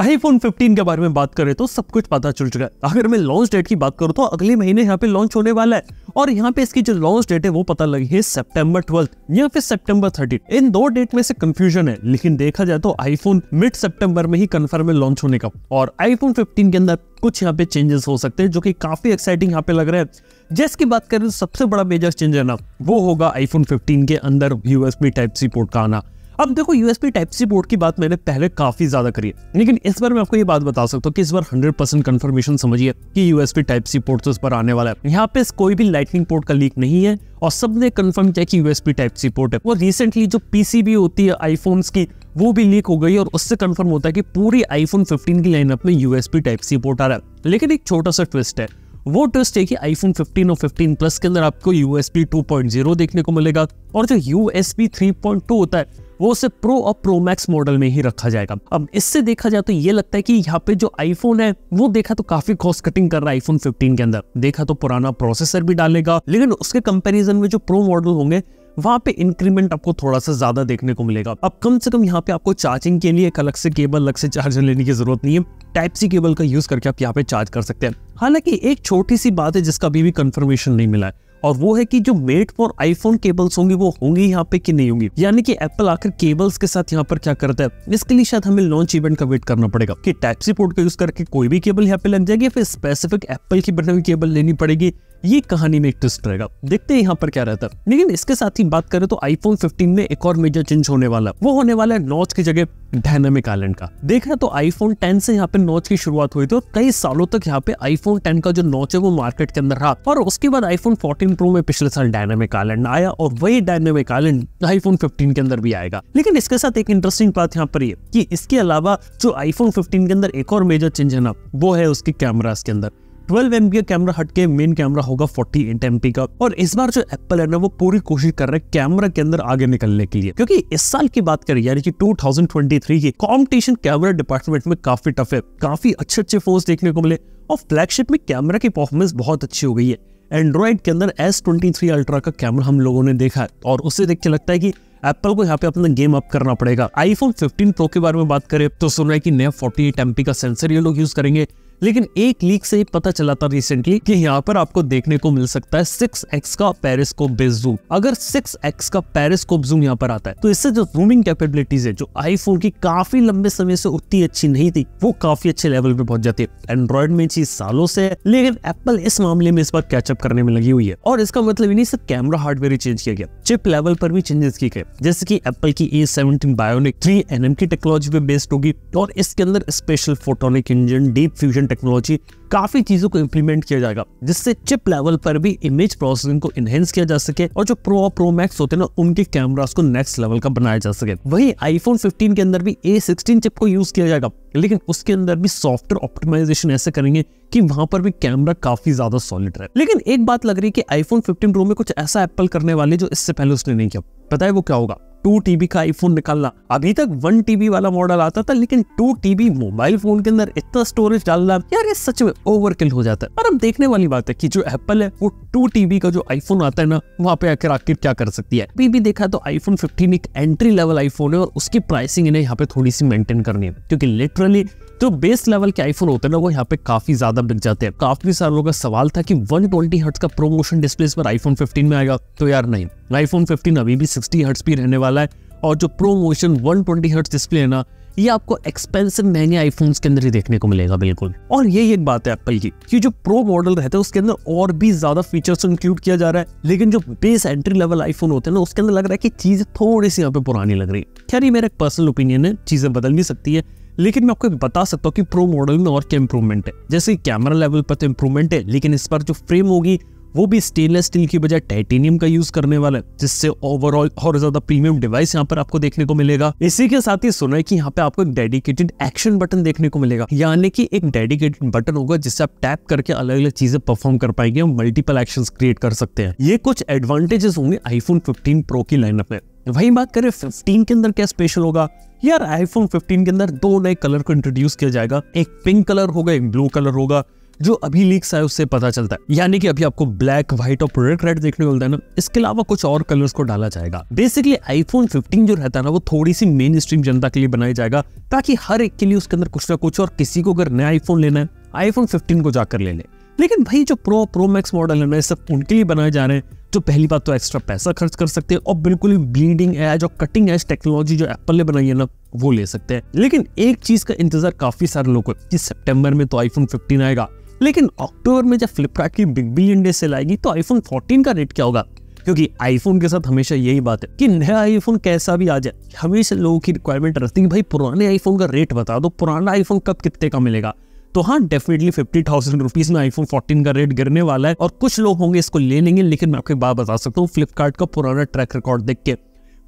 iPhone 15 के बारे में बात करें तो सब कुछ पता चल चुका है अगर मैं लॉन्च डेट की बात करूँ तो अगले महीने यहाँ पे लॉन्च होने वाला है और यहाँ पे इसकी जो लॉन्च डेट है वो पता लगी है सितंबर ट्वेल्थ या फिर सितंबर थर्टी इन दो डेट में से कंफ्यूजन है लेकिन देखा जाए तो आईफोन मिड सितंबर में ही कंफर्म है लॉन्च होने का और आईफोन फिफ्टीन के अंदर कुछ यहाँ पे चेंजेस हो सकते हैं जो की काफी एक्साइटिंग यहाँ पे लग रहा है जैस की बात करें तो सबसे बड़ा मेजर चेंज है ना वो होगा आईफोन फिफ्टीन के अंदर यूएसपी टाइप सी पोर्ट का आना अब देखो यूएसपी टाइप सी बोर्ड की बात मैंने पहले काफी ज्यादा करी है लेकिन इस बार मैं आपको ये बात बता सकता हूँ कि इस बार 100 परसेंट कन्फर्मेशन समझिए कि यूएसपी टाइप सी पोर्ट तो इस बार आने वाला है यहाँ पे कोई भी लाइटनिंग पोर्ट का लीक नहीं है और सबने कन्फर्म किया कि यूएसपी टाइप सी पोर्ट है वो रिसेंटली जो पीसीबी होती है आईफोन की वो भी लीक हो गई और उससे कंफर्म होता है कि पूरी आईफोन 15 की लाइनअप में यूएसपी टाइप सी पोर्ट आ रहा है लेकिन एक छोटा सा ट्विस्ट है वो ट्विस्ट है कि आईफोन 15 और 15 प्लस के अंदर आपको यूएसपी 2.0 देखने को मिलेगा और जो यू 3.2 होता है वो उसे प्रो और प्रो मैक्स मॉडल में ही रखा जाएगा अब इससे देखा जाए तो ये लगता है कि यहाँ पे जो आईफोन है वो देखा तो काफी कॉस्ट कटिंग कर रहा है आईफोन 15 के अंदर देखा तो पुराना प्रोसेसर भी डालेगा लेकिन उसके कंपैरिजन में जो प्रो मॉडल होंगे वहां पे इंक्रीमेंट आपको थोड़ा सा ज्यादा देखने को मिलेगा अब कम से कम यहाँ पे आपको चार्जिंग के लिए एक अलग से केबल अलग से चार्जर लेने की जरूरत नहीं है टाइप सी केबल का यूज करके आप यहाँ पे चार्ज कर सकते हैं हालांकि एक छोटी सी बात है जिसका अभी भी कंफर्मेशन नहीं मिला है और वो है कि जो मेड फॉर आईफोन केबल्स होंगी वो होंगी यहाँ पे कि नहीं होंगी यानी कि एप्पल आकर केबल्स के साथ यहाँ पर क्या करता है इसके लिए शायद हमें लॉन्च इवेंट का वेट करना पड़ेगा कि टाइप सी पोर्ट का यूज करके कोई भी केबल यहाँ पे लग जाएगी फिर स्पेसिफिक एप्पल की बनी हुई केबल लेनी पड़ेगी ये कहानी में एक ट्विस्ट रहेगा देखते हैं यहाँ पर क्या रहता है लेकिन इसके साथ ही बात करें तो आईफोन 15 में एक और मेजर चेंज होने वाला वो होने वाला है नॉच की जगह डायनामिक आइलैंड का देखा तो आईफोन 10 से यहाँ पे नॉच की शुरुआत हुई थी और कई सालों तक यहाँ पे आईफोन 10 का जो नॉच है वो मार्केट के अंदर रहा और उसके बाद आईफोन 14 प्रो में पिछले साल डायनामिक आइलैंड आया और वही डायनामिक आइलैंड आईफोन 15 के अंदर भी आएगा लेकिन इसके साथ एक इंटरेस्टिंग बात यहाँ पर ये इसके अलावा जो आईफोन फिफ्टीन के अंदर एक और मेजर चेंज है ना वो है उसके कैमराज के अंदर ट्वेल्व एम कैमरा हटके मेन कैमरा होगा फोर्टी एट एम का और इस बार जो एप्पल है ना वो पूरी कोशिश कर रहे हैं कैमरा के अंदर आगे निकलने के लिए क्योंकि इस साल की बात करें यानी कि 2023 की कॉम्पिटिशन कैमरा डिपार्टमेंट में काफी टफ है काफी अच्छे अच्छे फोन देखने को मिले और फ्लैगशिप में कैमरा की परफॉर्मेंस बहुत अच्छी हो गई है एंड्रॉइड के अंदर एस ट्वेंटी थ्री अल्ट्रा का कैमरा हम लोगों ने देखा और उससे देख के लगता है की एप्पल को यहाँ पे अपना गेम अप करना पड़ेगा आईफोन 15 प्रो के बारे में बात करें तो सुन रहे हैं कि नया 48 एमपी का सेंसर ये लोग यूज करेंगे लेकिन एक लीक से ही पता चला था रिसेंटली कि यहाँ पर आपको देखने को मिल सकता है सिक्स एक्स का पेरिस्कोप बेस जूम अगर सिक्स एक्स का पेरिस्कोप जूम यहाँ पर आता है तो इससे जो जूमिंग कैपेबिलिटीज है जो आईफोन की काफी लंबे समय से उतनी अच्छी नहीं थी वो काफी अच्छे लेवल पे पहुंच जाती है एंड्रॉइड में चीज सालों से है लेकिन एप्पल इस मामले में इस बार कैचअप करने में लगी हुई है और इसका मतलब इन्हीं सिर्फ कैमरा हार्डवेयर ही चेंज किया गया चिप लेवल पर भी चेंजेस की गए जैसे कि एप्पल की A seventeen bionic three M की टेक्नोलॉजी पे बेस्ड होगी और इसके अंदर special photonic engine deep fusion technology काफी चीजों को इम्प्लीमेंट किया जाएगा जिससे चिप लेवल पर भी इमेज प्रोसेसिंग को इनहेंस किया जा सके और जो प्रो और प्रो मैक्स होते हैं ना उनके कैमरास को नेक्स्ट लेवल का बनाया जा सके वही आईफोन 15 के अंदर भी ए चिप को यूज किया जाएगा लेकिन उसके अंदर भी सॉफ्टवेयर ऑप्टिमाइजेशन ऐसे करेंगे कि वहां पर भी कैमरा काफी ज्यादा सॉलिड रहे लेकिन एक बात लग रही है कि आईफोन 15 प्रो में कुछ ऐसा एप्पल करने वाले जो इससे पहले उसने नहीं किया पता है वो क्या होगा टू टीबी का आईफोन निकालना अभी तक वन टीबी वाला मॉडल आता था लेकिन टू टीबी मोबाइल फोन के अंदर इतना स्टोरेज डालना यार ये सच में ओवरकिल हो जाता है पर अब देखने वाली बात है कि जो एप्पल है वो टू टीबी का जो आईफोन आता है ना वहाँ पे आकर आखिर क्या कर सकती है अभी भी देखा तो आईफोन फिफ्टीन एक एंट्री लेवल आईफोन है और उसकी प्राइसिंग इन्हें यहाँ पे थोड़ी सी मेंटेन करनी है क्योंकि लिटरली जो बेस लेवल के आईफोन होते हैं ना वो यहाँ पे काफी ज्यादा बिक जाते हैं काफी सारे लोगों का सवाल था कि 120 हर्ट्ज का प्रोमोशन डिस्प्ले पर आईफोन 15 में आएगा तो यार नहीं आईफोन 15 अभी भी 60 हर्ट्स पे रहने वाला है और जो pro motion one twenty hertz display है ना ये आपको एक्सपेंसिव महंगे आईफोन्स के अंदर ही देखने को मिलेगा बिल्कुल और यही एक बात है एप्पल की कि जो प्रो मॉडल रहता है उसके अंदर और भी ज्यादा फीचर्स इंक्लूड किया जा रहा है लेकिन जो बेस एंट्री लेवल आईफोन होते हैं ना उसके अंदर लग रहा है कि चीजें थोड़ी सी यहाँ पे पुरानी लग रही है खैर ये मेरा पर्सनल ओपिनियन है चीजें बदल भी सकती है लेकिन मैं आपको बता सकता हूँ कि प्रो मॉडल में और क्या इंप्रूवमेंट है जैसे कैमरा लेवल पर तो इंप्रूवमेंट है लेकिन इस पर जो फ्रेम होगी वो भी स्टेनलेस स्टील की बजाय टाइटेनियम का यूज करने वाला है जिससे ओवरऑल और ज्यादा प्रीमियम डिवाइस यहाँ पर आपको देखने को मिलेगा इसी के साथ ही सुना है कि यहाँ पे आपको एक डेडिकेटेड एक्शन बटन देखने को मिलेगा यानी कि एक डेडिकेटेड बटन होगा जिससे आप टैप करके अलग अलग चीजें परफॉर्म कर पाएंगे और मल्टीपल एक्शन क्रिएट कर सकते हैं ये कुछ एडवांटेजेस होंगे आईफोन फिफ्टीन प्रो की लाइनअप में वही बात करें फिफ्टीन के अंदर क्या स्पेशल होगा यार आईफोन 15 के अंदर दो नए कलर को इंट्रोड्यूस किया जाएगा एक पिंक कलर होगा एक ब्लू कलर होगा जो अभी लीक्स आए उससे पता चलता है यानी कि अभी आपको ब्लैक व्हाइट और प्रोडक्ट रेड देखने को मिलता है ना इसके अलावा कुछ और कलर्स को डाला जाएगा बेसिकली आईफोन 15 जो रहता है ना वो थोड़ी सी मेन स्ट्रीम जनता के लिए बनाया जाएगा ताकि हर एक के लिए उसके अंदर कुछ ना कुछ और किसी को अगर नया आईफोन लेना है आईफोन फिफ्टीन को जाकर ले लें लेकिन भाई जो प्रो प्रो मैक्स मॉडल है ना सब उनके लिए बनाए जा रहे हैं जो पहली बात तो एक्स्ट्रा पैसा खर्च कर सकते हैं और बिल्कुल ही ब्लीडिंग एज और कटिंग एज टेक्नोलॉजी जो एप्पल ने बनाई है ना वो ले सकते हैं लेकिन एक चीज का इंतजार काफी सारे लोग को सितंबर में तो आईफोन 15 आएगा लेकिन अक्टूबर में जब फ्लिपकार्ट की बिग बिलियन डे सेल आएगी तो आईफोन 14 का रेट क्या होगा क्योंकि आईफोन के साथ हमेशा यही बात है कि नया आईफोन कैसा भी आ जाए हमेशा लोगों की रिक्वायरमेंट रहती है कि भाई पुराने आईफोन का रेट बता दो पुराना आईफोन कब कितने का मिलेगा तो हाँ डेफिनेटली फिफ्टी थाउजेंड रुपीज में आईफोन 14 का रेट गिरने वाला है और कुछ लोग होंगे इसको ले लेंगे लेकिन मैं आपको बात बता सकता हूँ फ्लिपकार्ट का पुराना ट्रैक रिकॉर्ड देख के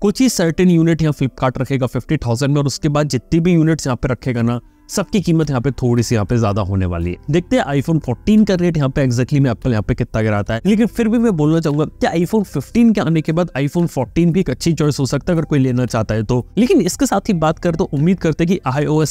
कुछ ही सर्टेन यूनिट यहाँ फ्लिपकार्ट रखेगा फिफ्टी थाउजेंड में और उसके बाद जितनी भी यूनिट्स यहाँ पे रखेगा ना सबकी कीमत यहाँ पे थोड़ी सी यहाँ पे ज्यादा होने वाली है देखते हैं आईफोन 14 का रेट यहाँ पे एक्जैक्टली में एप्पल यहाँ पे कितना गिराता है लेकिन फिर भी मैं बोलना चाहूंगा कि आईफोन 15 के आने के बाद आईफोन 14 भी एक अच्छी चॉइस हो सकता है अगर कोई लेना चाहता है तो लेकिन इसके साथ ही बात कर तो उम्मीद करते हैं कि आई ओ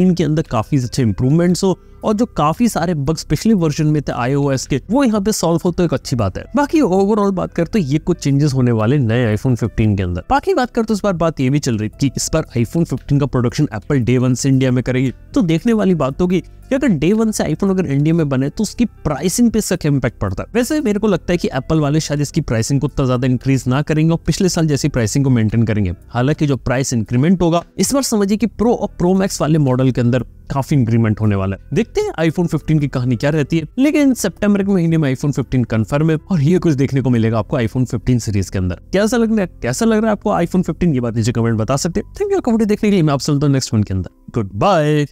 के अंदर काफी अच्छे इंप्रूवमेंट्स हो और जो काफी सारे बग्स पिछले वर्जन में थे आईओएस के वो यहाँ पे सॉल्व हो तो एक अच्छी बात है बाकी ओवरऑल बात कर तो ये कुछ चेंजेस होने वाले नए आईफोन 15 के अंदर बाकी बात कर तो इस बार बात ये भी चल रही कि इस बार आईफोन 15 का प्रोडक्शन एप्पल डे वन से इंडिया में करेगी तो देखने वाली बात होगी कि तो अगर डे वन से आईफोन अगर इंडिया में बने तो उसकी प्राइसिंग पे इसका क्या इम्पैक्ट पड़ता है वैसे मेरे को लगता है कि एप्पल वाले शायद इसकी प्राइसिंग को उतना ज्यादा इंक्रीज ना करेंगे और पिछले साल जैसी प्राइसिंग को मेंटेन करेंगे हालांकि जो प्राइस इंक्रीमेंट होगा इस बार समझिए कि प्रो और प्रो मैक्स वाले मॉडल के अंदर काफी इंक्रीमेंट होने वाला है देखते हैं आईफोन 15 की कहानी क्या रहती है लेकिन सितंबर के महीने में आईफोन 15 कंफर्म है और ये कुछ देखने को मिलेगा आपको आईफोन 15 सीरीज के अंदर कैसा लग रहा है कैसा लग रहा है आपको आईफोन 15 ये बात नीचे कमेंट बता सकते हैं थैंक यू कमेंट देखने के लिए मैं हूँ नेक्स्ट वन के अंदर गुड बाय